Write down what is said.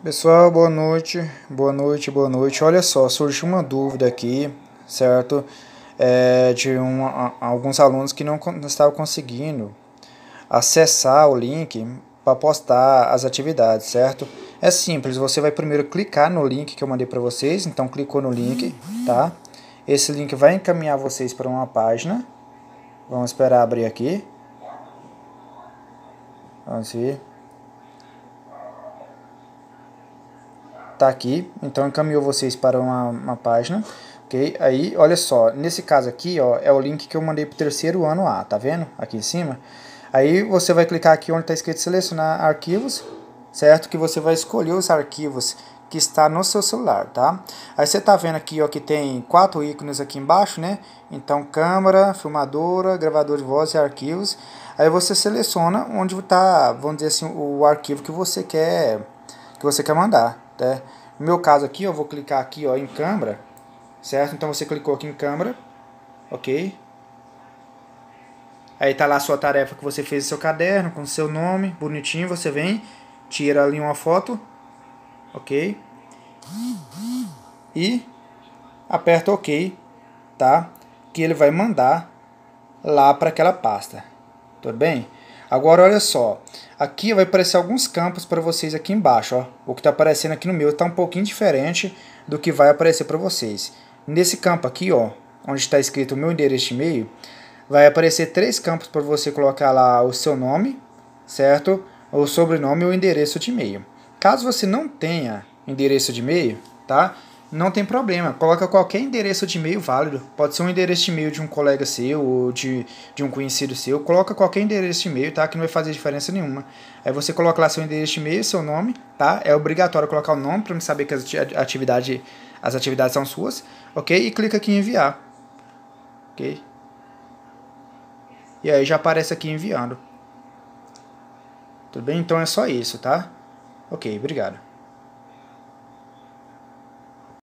Pessoal, boa noite, boa noite, boa noite. Olha só, surgiu uma dúvida aqui, certo? É, de um, a, alguns alunos que não, não estavam conseguindo acessar o link para postar as atividades, certo? É simples, você vai primeiro clicar no link que eu mandei para vocês, então clicou no link, tá? Esse link vai encaminhar vocês para uma página. Vamos esperar abrir aqui. Vamos ver. tá aqui, então encaminhou vocês para uma, uma página, ok? Aí, olha só, nesse caso aqui, ó, é o link que eu mandei para o terceiro ano A, tá vendo? Aqui em cima. Aí você vai clicar aqui onde tá escrito selecionar arquivos, certo? Que você vai escolher os arquivos que está no seu celular, tá? Aí você tá vendo aqui, ó, que tem quatro ícones aqui embaixo, né? Então, câmera, filmadora, gravador de voz e arquivos. Aí você seleciona onde tá, vamos dizer assim, o arquivo que você quer que você quer mandar. Né? No meu caso aqui, eu vou clicar aqui ó, em câmera, certo? Então você clicou aqui em câmera, ok? Aí tá lá a sua tarefa que você fez no seu caderno, com seu nome, bonitinho, você vem, tira ali uma foto, ok? E aperta OK, tá? Que ele vai mandar lá para aquela pasta, tudo bem? Agora olha só, aqui vai aparecer alguns campos para vocês aqui embaixo, ó. O que está aparecendo aqui no meu está um pouquinho diferente do que vai aparecer para vocês. Nesse campo aqui, ó, onde está escrito o meu endereço de e-mail, vai aparecer três campos para você colocar lá o seu nome, certo? O sobrenome e o endereço de e-mail. Caso você não tenha endereço de e-mail, tá? não tem problema. Coloca qualquer endereço de e-mail válido. Pode ser um endereço de e-mail de um colega seu ou de, de um conhecido seu. Coloca qualquer endereço de e-mail, tá? Que não vai fazer diferença nenhuma. Aí você coloca lá seu endereço de e-mail, seu nome, tá? É obrigatório colocar o nome para me saber que as atividade, as atividades são suas, ok? E clica aqui em enviar, ok? E aí já aparece aqui enviando. Tudo bem? Então é só isso, tá? Ok, obrigado.